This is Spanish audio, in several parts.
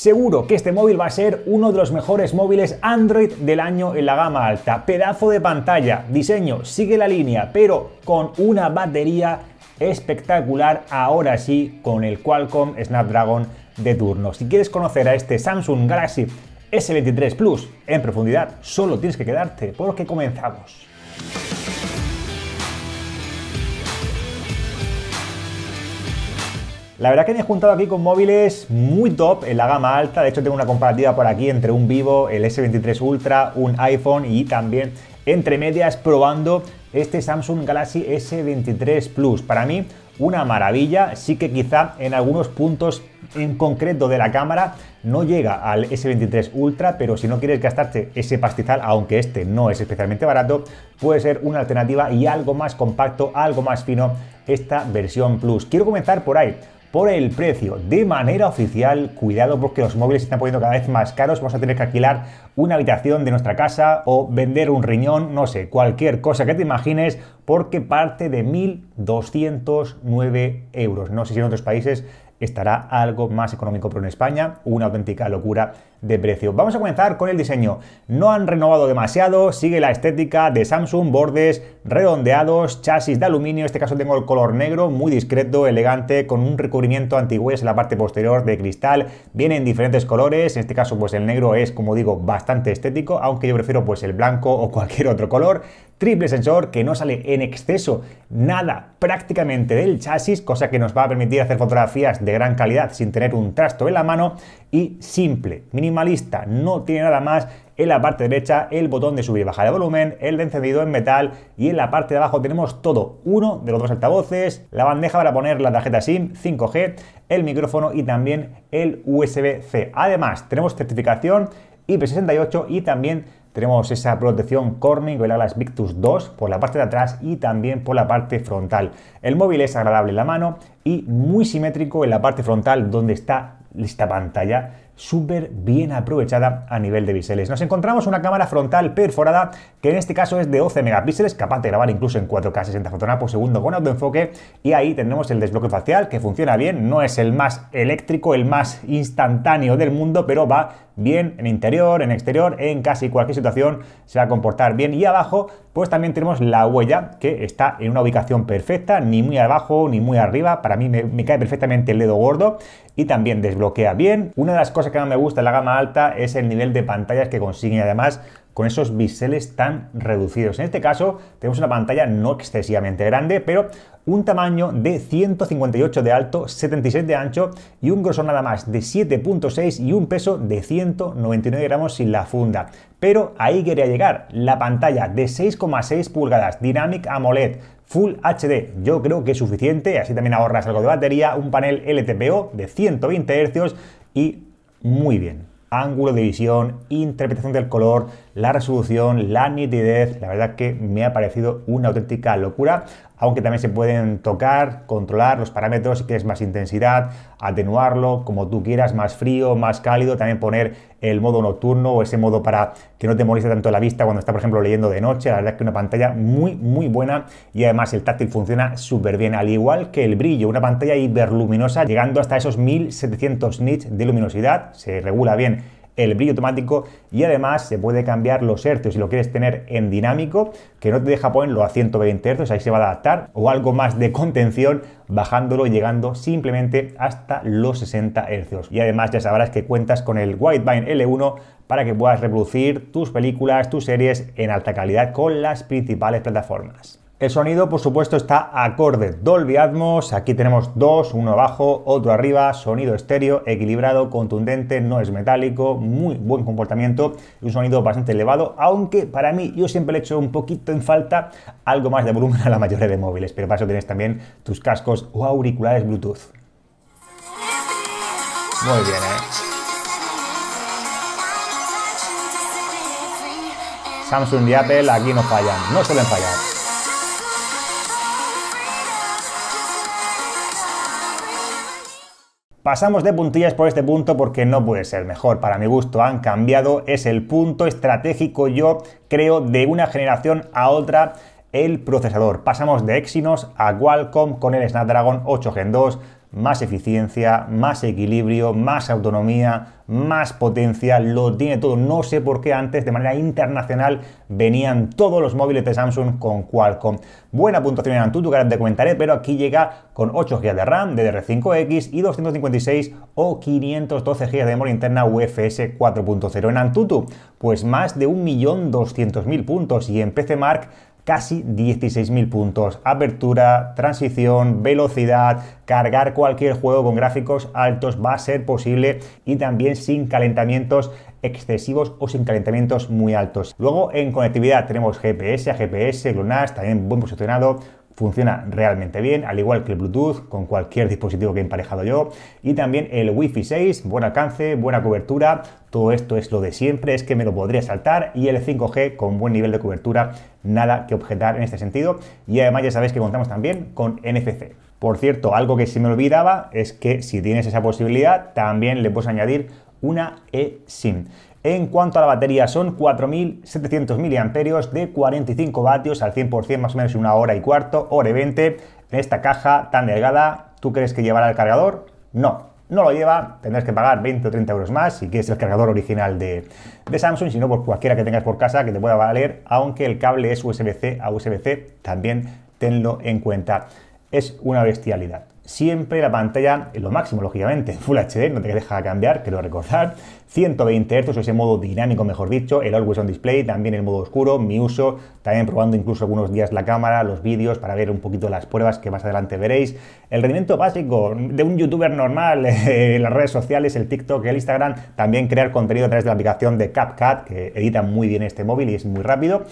Seguro que este móvil va a ser uno de los mejores móviles Android del año en la gama alta. Pedazo de pantalla, diseño, sigue la línea, pero con una batería espectacular, ahora sí, con el Qualcomm Snapdragon de turno. Si quieres conocer a este Samsung Galaxy S23 Plus en profundidad, solo tienes que quedarte porque comenzamos. La verdad que me he juntado aquí con móviles muy top en la gama alta. De hecho, tengo una comparativa por aquí entre un Vivo, el S23 Ultra, un iPhone y también entre medias probando este Samsung Galaxy S23 Plus. Para mí, una maravilla. Sí que quizá en algunos puntos en concreto de la cámara no llega al S23 Ultra, pero si no quieres gastarte ese pastizal, aunque este no es especialmente barato, puede ser una alternativa y algo más compacto, algo más fino esta versión Plus. Quiero comenzar por ahí por el precio. De manera oficial, cuidado porque los móviles se están poniendo cada vez más caros. Vamos a tener que alquilar una habitación de nuestra casa o vender un riñón, no sé, cualquier cosa que te imagines, porque parte de 1.209 euros. No sé si en otros países estará algo más económico, pero en España una auténtica locura de precio. Vamos a comenzar con el diseño. No han renovado demasiado, sigue la estética de Samsung, bordes redondeados, chasis de aluminio, en este caso tengo el color negro, muy discreto, elegante, con un recubrimiento antihuellas en la parte posterior de cristal, vienen en diferentes colores, en este caso pues el negro es como digo bastante estético, aunque yo prefiero pues el blanco o cualquier otro color, triple sensor que no sale en exceso nada prácticamente del chasis, cosa que nos va a permitir hacer fotografías de gran calidad sin tener un trasto en la mano y simple, mínimo minimalista. No tiene nada más en la parte derecha el botón de subir y bajar de volumen, el de encendido en metal y en la parte de abajo tenemos todo, uno de los dos altavoces, la bandeja para poner la tarjeta SIM 5G, el micrófono y también el USB-C. Además, tenemos certificación IP68 y también tenemos esa protección Corning o el Alas Victus 2 por la parte de atrás y también por la parte frontal. El móvil es agradable en la mano y muy simétrico en la parte frontal donde está esta pantalla súper bien aprovechada a nivel de biseles. Nos encontramos una cámara frontal perforada que en este caso es de 11 megapíxeles, capaz de grabar incluso en 4K 60 fotogramas por segundo con autoenfoque y ahí tenemos el desbloque facial que funciona bien, no es el más eléctrico, el más instantáneo del mundo, pero va bien en interior, en exterior, en casi cualquier situación se va a comportar bien. Y abajo, pues también tenemos la huella que está en una ubicación perfecta, ni muy abajo ni muy arriba. Para mí me, cae perfectamente el dedo gordo y también desbloquea bien. Una de las cosas que no me gusta en la gama alta es el nivel de pantallas que consigue Además, con esos biseles tan reducidos. En este caso tenemos una pantalla no excesivamente grande, pero un tamaño de 158 de alto, 76 de ancho y un grosor nada más de 7.6 y un peso de 199 gramos sin la funda. Pero ahí quería llegar, la pantalla de 6,6 pulgadas Dynamic AMOLED Full HD, yo creo que es suficiente, así también ahorras algo de batería, un panel LTPO de 120 Hz y muy bien. Ángulo de visión, interpretación del color, la resolución, la nitidez, la verdad que me ha parecido una auténtica locura, aunque también se pueden tocar, controlar los parámetros si quieres más intensidad, atenuarlo como tú quieras, más frío, más cálido, también poner el modo nocturno o ese modo para que no te moleste tanto la vista cuando está, por ejemplo, leyendo de noche. La verdad es que una pantalla muy, muy buena y además el táctil funciona súper bien, al igual que el brillo, una pantalla hiperluminosa llegando hasta esos 1700 nits de luminosidad, se regula bien el brillo automático y además se puede cambiar los hercios si lo quieres tener en dinámico, que no te deja ponerlo a 120 hercios, ahí se va a adaptar, o algo más de contención bajándolo y llegando simplemente hasta los 60 hercios. Y además ya sabrás que cuentas con el Widevine L1 para que puedas reproducir tus películas, tus series en alta calidad con las principales plataformas. El sonido, por supuesto, está acorde Dolby Atmos. Aquí tenemos dos, uno abajo, otro arriba, sonido estéreo, equilibrado, contundente, no es metálico, muy buen comportamiento un sonido bastante elevado, aunque para mí yo siempre le echo un poquito en falta algo más de volumen a la mayoría de móviles, pero para eso tienes también tus cascos o auriculares Bluetooth. Muy bien, ¿eh? Samsung y Apple aquí no fallan, no suelen fallar. Pasamos de puntillas por este punto porque no puede ser mejor. Para mi gusto han cambiado, es el punto estratégico yo creo de una generación a otra el procesador. Pasamos de Exynos a Qualcomm con el Snapdragon 8 Gen 2, más eficiencia, más equilibrio, más autonomía, más potencia, lo tiene todo. No sé por qué antes de manera internacional venían todos los móviles de Samsung con Qualcomm. Buena puntuación en Antutu, que ahora te comentaré, pero aquí llega con 8 GB de RAM, DDR5X y 256 o 512 GB de memoria interna UFS 4.0. En Antutu, pues más de 1.200.000 puntos y en Mark casi 16.000 puntos. Apertura, transición, velocidad, cargar cualquier juego con gráficos altos va a ser posible y también sin calentamientos excesivos o sin calentamientos muy altos. Luego en conectividad tenemos GPS, GPS, GLONASS, también buen posicionado, funciona realmente bien, al igual que el Bluetooth con cualquier dispositivo que he emparejado yo. Y también el Wi-Fi 6, buen alcance, buena cobertura, todo esto es lo de siempre, es que me lo podría saltar y el 5G con buen nivel de cobertura, nada que objetar en este sentido. Y además ya sabéis que contamos también con NFC. Por cierto, algo que se me olvidaba es que si tienes esa posibilidad, también le puedes añadir una eSIM. En cuanto a la batería, son 4.700 mAh de 45 vatios al 100% más o menos una hora y cuarto, hora y 20. En esta caja tan delgada, ¿tú crees que llevará el cargador? No, no lo lleva, tendrás que pagar 20 o 30 euros más si quieres el cargador original de, Samsung, sino por pues cualquiera que tengas por casa que te pueda valer, aunque el cable es USB-C a USB-C, también tenlo en cuenta. Es una bestialidad siempre la pantalla en lo máximo, lógicamente, Full HD, no te deja cambiar, quiero recordar, 120 Hz, ese modo dinámico, mejor dicho, el Always on Display, también el modo oscuro, mi uso, también probando incluso algunos días la cámara, los vídeos, para ver un poquito las pruebas que más adelante veréis, el rendimiento básico de un youtuber normal, eh, en las redes sociales, el TikTok, el Instagram, también crear contenido a través de la aplicación de CapCut, que edita muy bien este móvil y es muy rápido,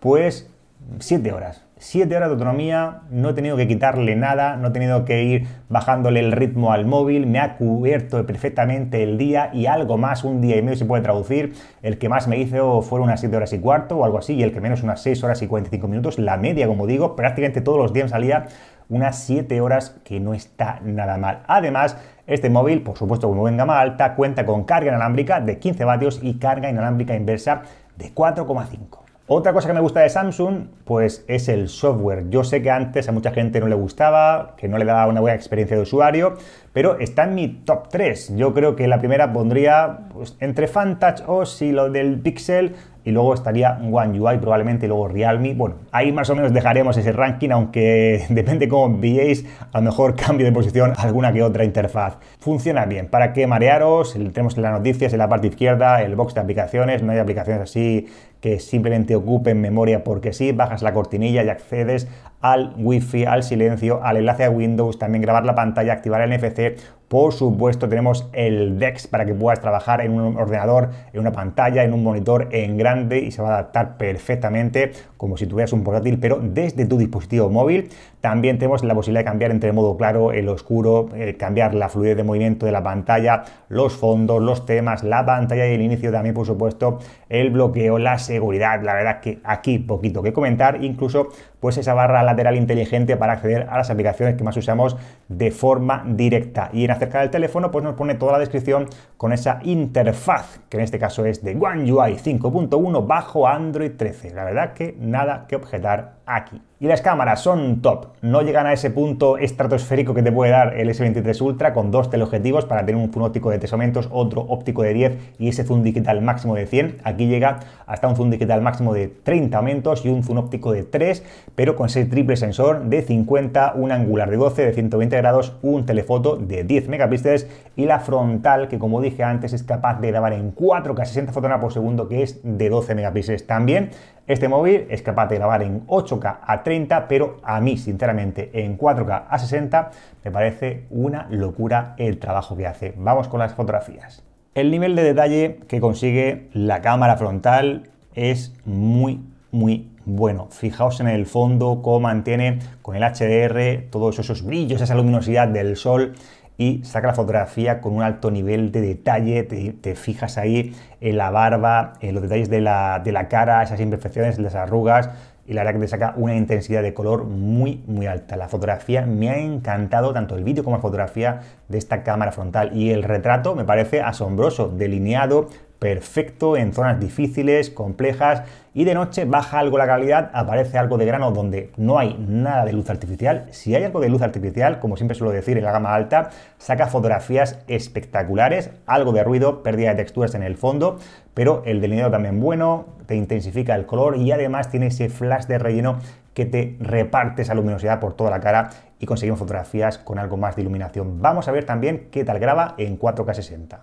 pues 7 horas. 7 horas de autonomía, no he tenido que quitarle nada, no he tenido que ir bajándole el ritmo al móvil, me ha cubierto perfectamente el día y algo más, un día y medio se puede traducir. El que más me hizo fueron unas 7 horas y cuarto o algo así, y el que menos unas 6 horas y 45 minutos, la media, como digo, prácticamente todos los días salía unas 7 horas que no está nada mal. Además, este móvil, por supuesto, como venga más alta, cuenta con carga inalámbrica de 15 vatios y carga inalámbrica inversa de 4,5. Otra cosa que me gusta de Samsung, pues es el software. Yo sé que antes a mucha gente no le gustaba, que no le daba una buena experiencia de usuario, pero está en mi top 3. Yo creo que la primera pondría pues, entre Fantouch o si lo del Pixel y luego estaría One UI probablemente y luego Realme. Bueno, ahí más o menos dejaremos ese ranking, aunque depende cómo veáis, a lo mejor cambio de posición alguna que otra interfaz. Funciona bien, ¿para qué marearos? Tenemos las noticias en la parte izquierda, el box de aplicaciones, no hay aplicaciones así que simplemente ocupen memoria porque sí, bajas la cortinilla y accedes al wifi, al silencio, al enlace a Windows, también grabar la pantalla, activar el NFC. Por supuesto, tenemos el DEX para que puedas trabajar en un ordenador, en una pantalla, en un monitor en grande y se va a adaptar perfectamente como si tuvieras un portátil, pero desde tu dispositivo móvil. También tenemos la posibilidad de cambiar entre el modo claro, el oscuro, eh, cambiar la fluidez de movimiento de la pantalla, los fondos, los temas, la pantalla y el inicio también, por supuesto, el bloqueo, la seguridad. La verdad que aquí poquito que comentar, incluso pues esa barra lateral inteligente para acceder a las aplicaciones que más usamos de forma directa. Y en acerca del teléfono, pues nos pone toda la descripción con esa interfaz, que en este caso es de One UI 5.1 bajo Android 13. La verdad que nada que objetar aquí. Y las cámaras son top, no llegan a ese punto estratosférico que te puede dar el S23 Ultra con dos teleobjetivos para tener un zoom óptico de 3 aumentos, otro óptico de 10 y ese zoom digital máximo de 100. Aquí llega hasta un zoom digital máximo de 30 aumentos y un zoom óptico de 3, pero con ese triple sensor de 50, un angular de 12 de 120 grados, un telefoto de 10 megapíxeles y la frontal que como dije antes es capaz de grabar en 4K 60 fotogramas por segundo que es de 12 megapíxeles también. Este móvil es capaz de grabar en 8K a 30, pero a mí, sinceramente, en 4K a 60 me parece una locura el trabajo que hace. Vamos con las fotografías. El nivel de detalle que consigue la cámara frontal es muy, muy bueno. Fijaos en el fondo cómo mantiene con el HDR todos esos brillos, esa luminosidad del sol y saca la fotografía con un alto nivel de detalle, te, fijas ahí en la barba, en los detalles de la, de la cara, esas imperfecciones, las arrugas, y la verdad que te saca una intensidad de color muy muy alta. La fotografía me ha encantado, tanto el vídeo como la fotografía de esta cámara frontal y el retrato me parece asombroso, delineado, perfecto en zonas difíciles, complejas y de noche baja algo la calidad, aparece algo de grano donde no hay nada de luz artificial. Si hay algo de luz artificial, como siempre suelo decir en la gama alta, saca fotografías espectaculares, algo de ruido, pérdida de texturas en el fondo, pero el delineado también bueno, te intensifica el color y además tiene ese flash de relleno que te reparte esa luminosidad por toda la cara y conseguimos fotografías con algo más de iluminación. Vamos a ver también qué tal graba en 4K60.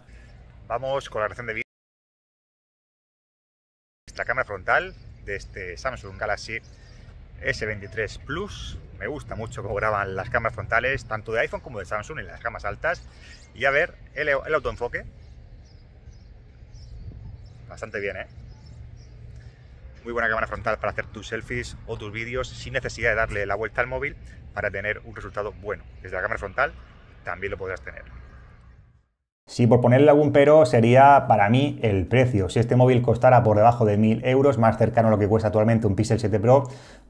Vamos con la reacción de la cámara frontal de este Samsung Galaxy S23 Plus. Me gusta mucho cómo graban las cámaras frontales, tanto de iPhone como de Samsung en las gamas altas. Y a ver el, el autoenfoque. Bastante bien, ¿eh? Muy buena cámara frontal para hacer tus selfies o tus vídeos sin necesidad de darle la vuelta al móvil para tener un resultado bueno. Desde la cámara frontal también lo podrás tener. Si por ponerle algún pero sería para mí el precio. Si este móvil costara por debajo de 1000 euros, más cercano a lo que cuesta actualmente un Pixel 7 Pro,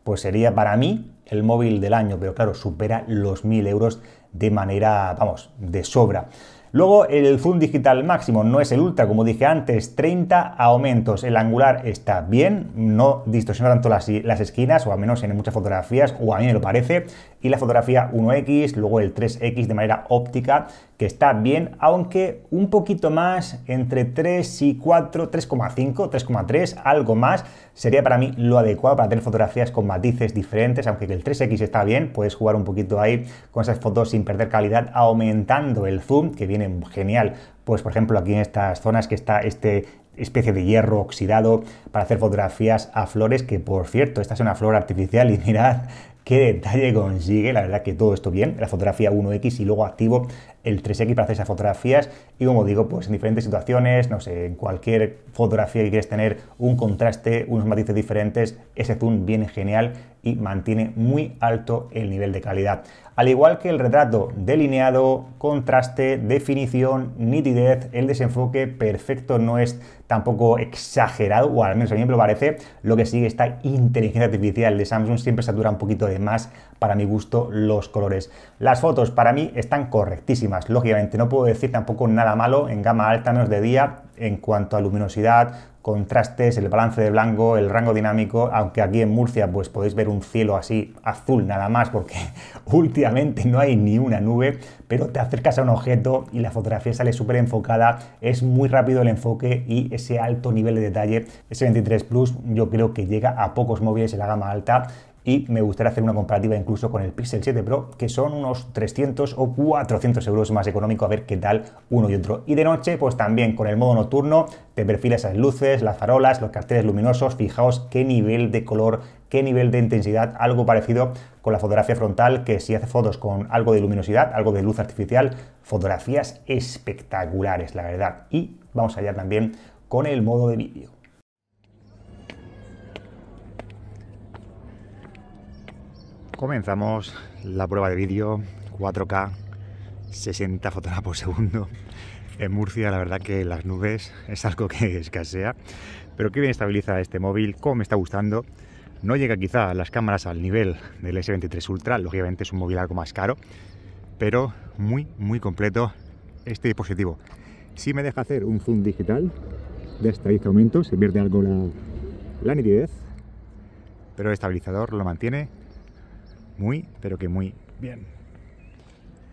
pues sería para mí el móvil del año, pero claro, supera los 1000 euros de manera, vamos, de sobra. Luego el zoom digital máximo no es el ultra, como dije antes, 30 aumentos. El angular está bien, no distorsiona tanto las, las, esquinas, o al menos en muchas fotografías, o a mí me lo parece y la fotografía 1X, luego el 3X de manera óptica, que está bien, aunque un poquito más, entre 3 y 4, 3,5, 3,3, algo más, sería para mí lo adecuado para tener fotografías con matices diferentes, aunque el 3X está bien, puedes jugar un poquito ahí con esas fotos sin perder calidad, aumentando el zoom, que viene genial. Pues por ejemplo aquí en estas zonas que está este especie de hierro oxidado para hacer fotografías a flores, que por cierto, esta es una flor artificial y mirad qué detalle consigue, la verdad que todo esto bien, la fotografía 1X y luego activo el 3X para hacer esas fotografías y como digo, pues en diferentes situaciones, no sé, en cualquier fotografía que quieres tener un contraste, unos matices diferentes, ese zoom viene genial y mantiene muy alto el nivel de calidad. Al igual que el retrato delineado, contraste, definición, nitidez, el desenfoque perfecto no es tampoco exagerado, o al menos a mí me lo parece, lo que sigue esta inteligencia artificial de Samsung siempre satura un poquito de más para mi gusto, los colores. Las fotos para mí están correctísimas, lógicamente. No puedo decir tampoco nada malo en gama alta, menos de día, en cuanto a luminosidad, contrastes, el balance de blanco, el rango dinámico, aunque aquí en Murcia pues podéis ver un cielo así azul nada más porque últimamente no hay ni una nube, pero te acercas a un objeto y la fotografía sale súper enfocada, es muy rápido el enfoque y ese alto nivel de detalle, ese 23 Plus yo creo que llega a pocos móviles en la gama alta y me gustaría hacer una comparativa incluso con el Pixel 7 Pro, que son unos 300 o 400 euros más económico, a ver qué tal uno y otro. Y de noche, pues también con el modo nocturno, te perfilas las luces, las farolas, los carteles luminosos, fijaos qué nivel de color, qué nivel de intensidad, algo parecido con la fotografía frontal, que si hace fotos con algo de luminosidad, algo de luz artificial, fotografías espectaculares, la verdad. Y vamos allá también con el modo de vídeo. comenzamos la prueba de vídeo 4K 60 fotogramas por segundo en Murcia la verdad que las nubes es algo que escasea pero qué bien estabiliza este móvil, como me está gustando no llega quizá las cámaras al nivel del S23 Ultra, lógicamente es un móvil algo más caro pero muy muy completo este dispositivo si me deja hacer un zoom digital de hasta este 10 se pierde algo la, la nitidez pero el estabilizador lo mantiene muy, pero que muy bien.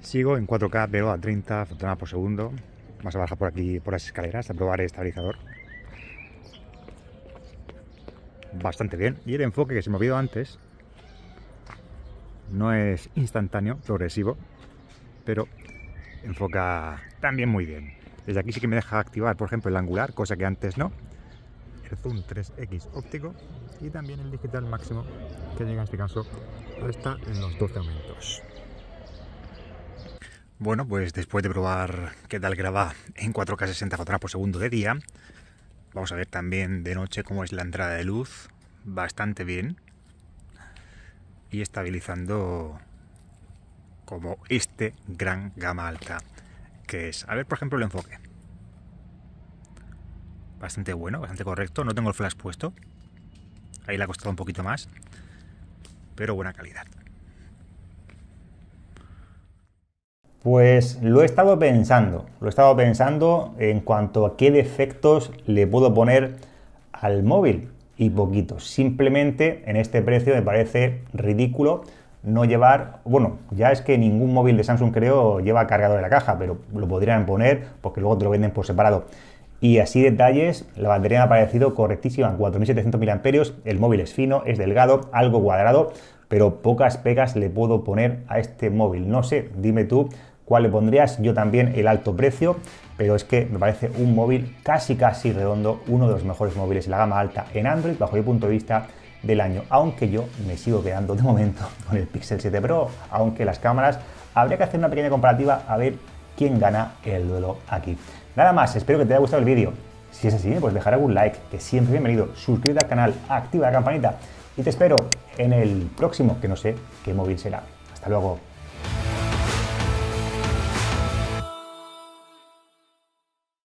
Sigo en 4K, pero a 30 fotogramas por segundo. más a bajar por aquí, por las escaleras, a probar el estabilizador. Bastante bien. Y el enfoque que se me movido antes no es instantáneo, progresivo, pero enfoca también muy bien. Desde aquí sí que me deja activar, por ejemplo, el angular, cosa que antes no. El zoom 3X óptico y también el digital máximo, que llega en este caso resta en los dos aumentos. Bueno, pues después de probar qué tal graba en 4K 60 fotogramas por segundo de día, vamos a ver también de noche cómo es la entrada de luz, bastante bien, y estabilizando como este gran gama alta que es. A ver, por ejemplo, el enfoque. Bastante bueno, bastante correcto, no tengo el flash puesto, ahí le ha costado un poquito más, pero buena calidad. Pues lo he estado pensando, lo he estado pensando en cuanto a qué defectos le puedo poner al móvil y poquito Simplemente en este precio me parece ridículo no llevar, bueno, ya es que ningún móvil de Samsung creo lleva cargador de la caja, pero lo podrían poner porque luego te lo venden por separado. Y así detalles, la batería me ha parecido correctísima, 4.700 mAh, el móvil es fino, es delgado, algo cuadrado, pero pocas pegas le puedo poner a este móvil. No sé, dime tú cuál le pondrías, yo también el alto precio, pero es que me parece un móvil casi casi redondo, uno de los mejores móviles de la gama alta en Android, bajo mi punto de vista del año, aunque yo me sigo quedando de momento con el Pixel 7 Pro, aunque las cámaras, habría que hacer una pequeña comparativa a ver quién gana el duelo aquí. Nada más, espero que te haya gustado el vídeo. Si es así, pues dejar algún like, que siempre bienvenido. Suscríbete al canal, activa la campanita y te espero en el próximo, que no sé qué móvil será. Hasta luego.